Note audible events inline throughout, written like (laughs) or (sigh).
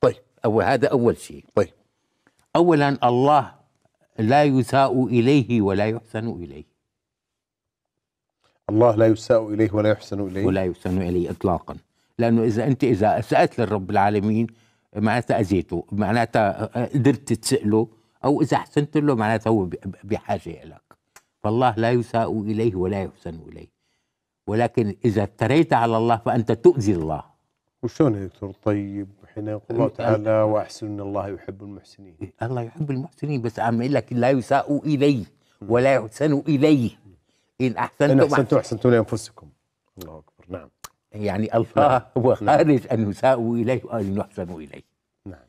طيب أو هذا أول شيء طيب أولا الله لا يساء إليه ولا يحسن إليه الله لا يساء إليه ولا يحسن إليه ولا يحسن إليه إطلاقا لأنه إذا أنت إذا أسأت للرب العالمين معناتها أذيته معناتها قدرت تسأله أو إذا أحسنت له معناتها هو بحاجة لك فالله لا يساء إليه ولا يحسن إليه ولكن إذا افتريت على الله فأنت تؤذي الله وشلون يا دكتور طيب هنا يقول الله تعالى واحسن ان الله يحب المحسنين (laughs) الله يحب المحسنين بس عم يقول لك لا يساء اليه ولا يحسن اليه ان احسنتم ان احسنتم احسنتم لانفسكم الله اكبر نعم يعني الله نعم. هو خارج نعم. ان يساء اليه وان يحسن اليه نعم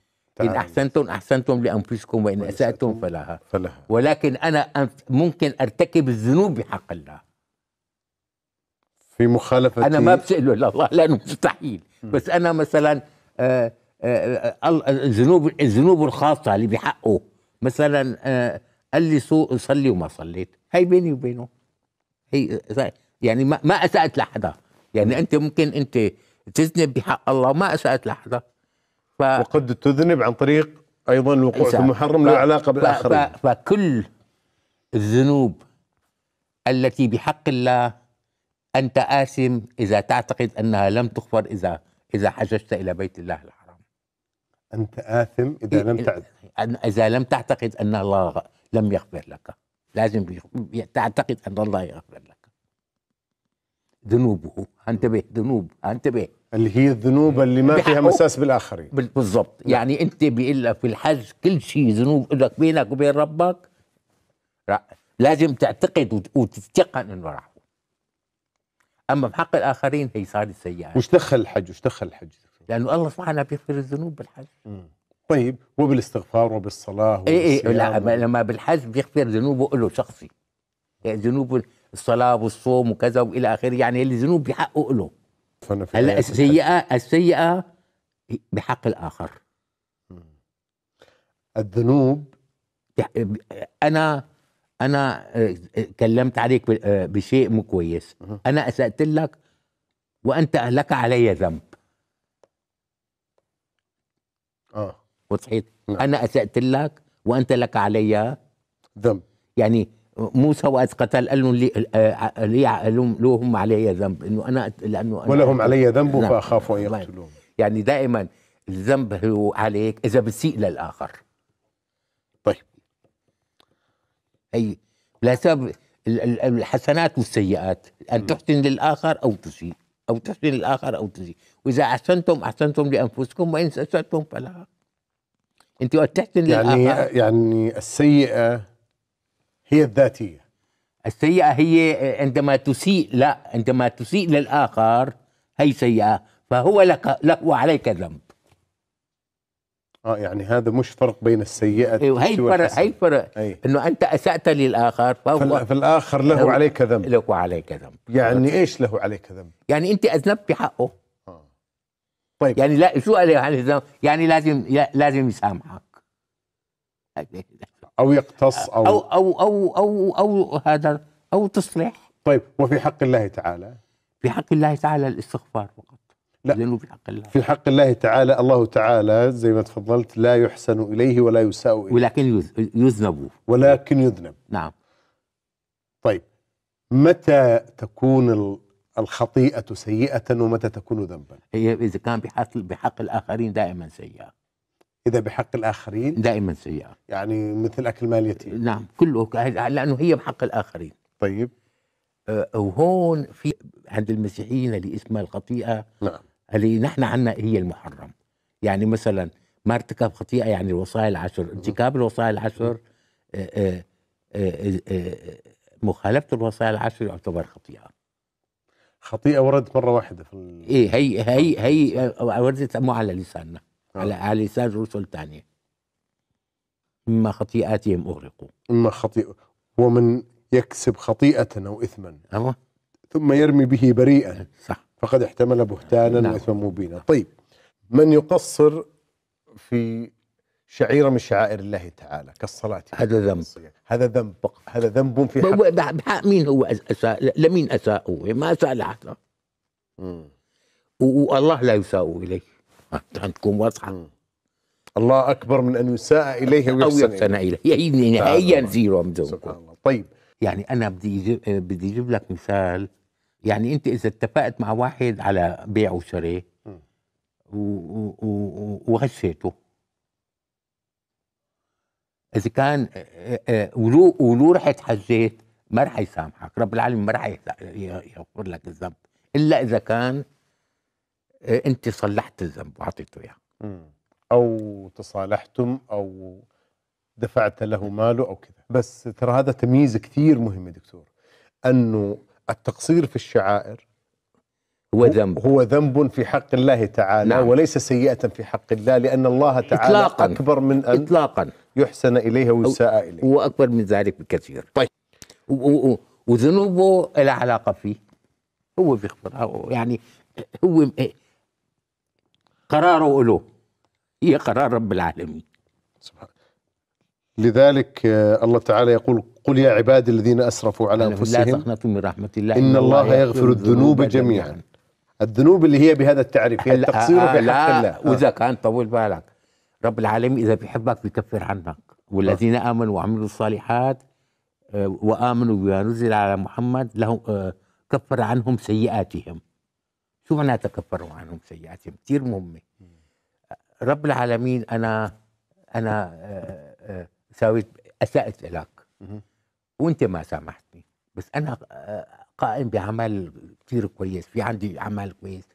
ان احسنتم احسنتم لانفسكم وان اساتم فلها فلها ولكن انا ممكن ارتكب الذنوب بحق الله في مخالفه انا ما إلا الله لانه مستحيل بس انا مثلا آه آه، آه، آه، الذنوب الذنوب الخاصه اللي بحقه مثلا قال لي صلي وما صليت هي بيني وبينه هي يعني ما ما اسات لحدا يعني انت ممكن انت تذنب بحق الله وما اسات لحدا ف... وقد تذنب عن طريق ايضا الوقوع في محرم له علاقه بالاخرين ف... ف... فكل الذنوب التي بحق الله انت اثم اذا تعتقد انها لم تغفر اذا اذا حججت الى بيت الله الحرام أنت آثم إذا إيه، لم إيه، تعد إذا لم تعتقد أن الله لم يغفر لك لازم تعتقد أن الله يغفر لك ذنوبه انتبه ذنوب انتبه اللي هي الذنوب اللي ما فيها مساس بالاخرين بالضبط نعم. يعني انت بيقول لك في الحج كل شيء ذنوب لك بينك وبين ربك لازم تعتقد وتتيقن انه راحوا اما بحق الاخرين هي صارت سيئه وش دخل الحج وش دخل الحج لانه الله سبحانه بيغفر الذنوب بالحج طيب وبالاستغفار وبالصلاه اي اي لا و... لما بالحج بيغفر ذنوبه له شخصي يعني ذنوب الصلاه والصوم وكذا والى اخره يعني اللي ذنوب بحقه له هلا السيئه السيئه بحق الاخر مم. الذنوب انا انا آه، كلمت عليك آه، بشيء مو كويس انا اسات لك وانت لك علي ذنب اه وصحيت نعم. انا اسات لك وانت لك علي ذنب يعني موسى وقت قتل قال لهم لي لي لهم علي ذنب انه انا لانه أنا ولهم علي ذنب نعم. فاخاف ان يقتلوهم يعني دائما الذنب هو عليك اذا بتسيء للاخر طيب هي لسبب الحسنات والسيئات ان تحسن للاخر او تسيء أو تحسين الآخر أو تسيء وإذا أحسنتم أحسنتم لأنفسكم وإن أسأتم فلا أنت وقت تحسن يعني للآخر يعني السيئة هي الذاتية السيئة هي آه، عندما تسيء لا عندما تسيء للآخر هي سيئة فهو لك له عليك ذنب اه يعني هذا مش فرق بين السيئه ايوه هي الفرق هي الفرق أيه؟ انه انت اسات للاخر فهو فالاخر له, له عليك ذنب له عليك ذنب يعني ايش له عليك ذنب؟ يعني انت اذنبت في حقه آه. طيب يعني لا شو عليه عليه ذنب؟ يعني لازم لازم يسامحك او يقتص او او او او او, أو هذا او تصلح طيب وفي حق الله تعالى في حق الله تعالى الاستغفار فقط لا في حق الله في حق الله تعالى الله تعالى زي ما تفضلت لا يحسن إليه ولا يساء إليه ولكن يذنب ولكن يذنب نعم طيب متى تكون الخطيئة سيئة ومتى تكون ذنبا هي إذا كان بحق, بحق الآخرين دائما سيئة إذا بحق الآخرين دائما سيئة يعني مثل أكل مال يتيم نعم كله لأنه هي بحق الآخرين طيب أه، وهون في عند المسيحيين اللي اسمها الخطيئة نعم اللي نحن عنا هي المحرم يعني مثلا ما ارتكب خطيئه يعني الوصايا العشر ارتكاب نعم. الوصايا العشر نعم. آه، آه، آه، مخالفه الوصايا العشر يعتبر خطيئه خطيئه وردت مره واحده في ايه هي هي هي وردت مو على لساننا آه. على على لسان رسل ثانيه اما خطيئاتهم اغرقوا اما خطيئه ومن يكسب خطيئه او اثما ثم يرمي به بريئا صح فقد احتمل بهتانا نعم. واثما مبينا طيب من يقصر في شعيرة من شعائر الله تعالى كالصلاة هذا ذنب هذا ذنب هذا ذنب في حق مين هو أساء لمين أساء هو ما أساء لحد والله لا يساء إليه تكون واضحة الله أكبر من أن يساء إليه أو يحسن, إليه, هي يعني نهائيا زيرو طيب يعني أنا بدي بدي أجيب لك مثال يعني انت اذا اتفقت مع واحد على بيع وشراء وغشيته اذا كان آه، آه، آه، ولو ولو رحت حجيت ما رح يسامحك رب العالمين ما رح يغفر لك الذنب الا اذا كان انت صلحت الذنب واعطيته اياه او تصالحتم او دفعت له ماله او كذا بس ترى هذا تمييز كثير مهم يا دكتور انه التقصير في الشعائر هو ذنب هو ذنب في حق الله تعالى نعم. وليس سيئة في حق الله لأن الله تعالى إطلاقاً أكبر من أن إطلاقا يحسن إليه ويساء إليه أكبر من ذلك بكثير طيب وذنوبه لها علاقة فيه هو بيخبرها يعني هو إيه. قراره له هي قرار رب العالمين سبحان لذلك آه، الله تعالى يقول قل يا عبادي الذين اسرفوا على انفسهم لا تقنطوا من رحمه الله ان الله, يغفر الذنوب جميعا. الذنوب اللي هي بهذا التعريف هي التقصير آه، في حق الله آه. واذا كان طول بالك رب العالمين اذا بيحبك بيكفر عنك والذين امنوا وعملوا الصالحات وامنوا بما نزل على محمد لهم كفر عنهم سيئاتهم شو معناتها كفروا عنهم سيئاتهم كثير مهمه رب العالمين انا انا سويت اسأت لك وانت ما سامحتني بس انا آه، قائم بعمل كثير كويس في عندي عمل كويس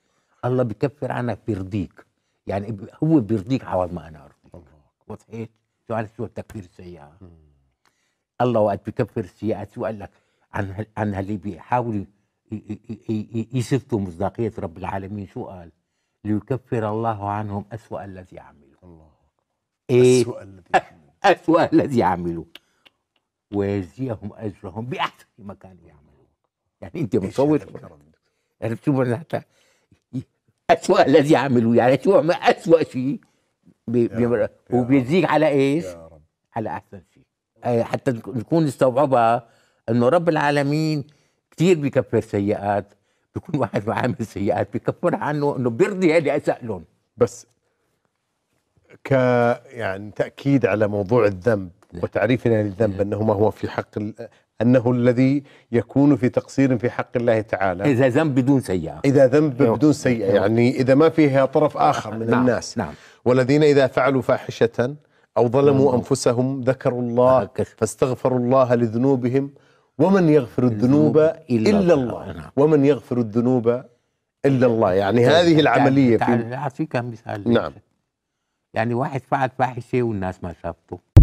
الله بكفر عنك بيرضيك يعني هو بيرضيك عوض ما انا ارضيك وضحيت شو عن شو التكفير السيئه الله وقت بكفر السيئات شو قال لك عن عن اللي بيحاولوا يسفتوا مصداقيه رب العالمين شو قال؟ ليكفر الله عنهم اسوأ الذي عملوا الله إيه؟ اسوأ الذي عملوا أسوأ الذي عملوه ويجزيهم أجرهم بأحسن ما كانوا يعملون يعني أنت مصور يعني شو حتى أسوأ الذي عملوه يعني شو أسوأ شيء وبيجزيك على إيش؟ على أحسن شيء حتى نكون نستوعبها إنه رب العالمين كثير بيكفر سيئات بيكون واحد عامل سيئات بيكفر عنه انه بيرضي هذه اسألهم بس ك يعني تاكيد على موضوع الذنب نعم. وتعريفنا للذنب نعم. انه ما هو في حق انه الذي يكون في تقصير في حق الله تعالى اذا ذنب بدون سيئه اذا ذنب بدون سيئه يعني اذا ما فيها طرف اخر من نعم الناس نعم والذين اذا فعلوا فاحشه او ظلموا نعم. انفسهم ذكروا الله فاستغفروا الله لذنوبهم ومن يغفر الذنوب الا الله ومن يغفر الذنوب الا الله يعني هذه العمليه تعال في تعال مثال نعم يعني واحد فعل فاحشه والناس ما شافته